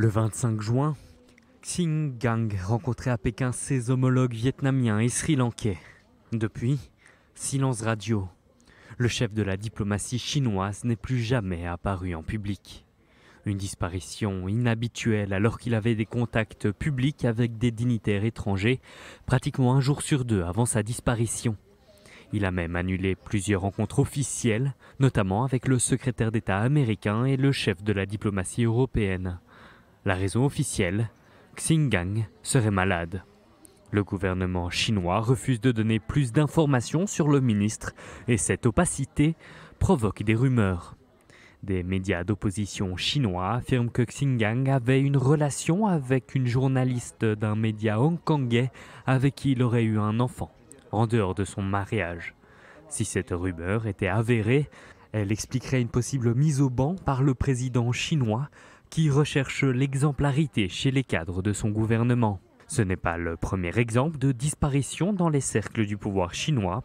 Le 25 juin, Xing Gang rencontrait à Pékin ses homologues vietnamiens et sri-lankais. Depuis, silence radio. Le chef de la diplomatie chinoise n'est plus jamais apparu en public. Une disparition inhabituelle alors qu'il avait des contacts publics avec des dignitaires étrangers pratiquement un jour sur deux avant sa disparition. Il a même annulé plusieurs rencontres officielles, notamment avec le secrétaire d'État américain et le chef de la diplomatie européenne. La raison officielle Xingang serait malade. Le gouvernement chinois refuse de donner plus d'informations sur le ministre et cette opacité provoque des rumeurs. Des médias d'opposition chinois affirment que Xingang avait une relation avec une journaliste d'un média hongkongais avec qui il aurait eu un enfant, en dehors de son mariage. Si cette rumeur était avérée, elle expliquerait une possible mise au banc par le président chinois qui recherche l'exemplarité chez les cadres de son gouvernement. Ce n'est pas le premier exemple de disparition dans les cercles du pouvoir chinois.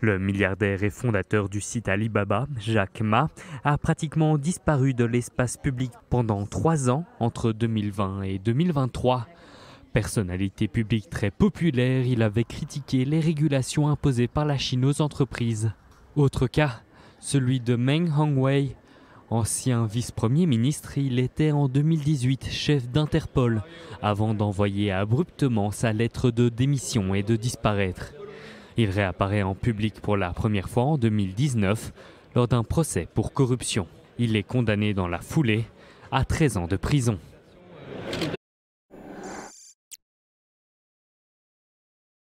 Le milliardaire et fondateur du site Alibaba, Jacques Ma, a pratiquement disparu de l'espace public pendant trois ans, entre 2020 et 2023. Personnalité publique très populaire, il avait critiqué les régulations imposées par la Chine aux entreprises. Autre cas, celui de Meng Hongwei, Ancien vice-premier ministre, il était en 2018 chef d'Interpol, avant d'envoyer abruptement sa lettre de démission et de disparaître. Il réapparaît en public pour la première fois en 2019 lors d'un procès pour corruption. Il est condamné dans la foulée à 13 ans de prison.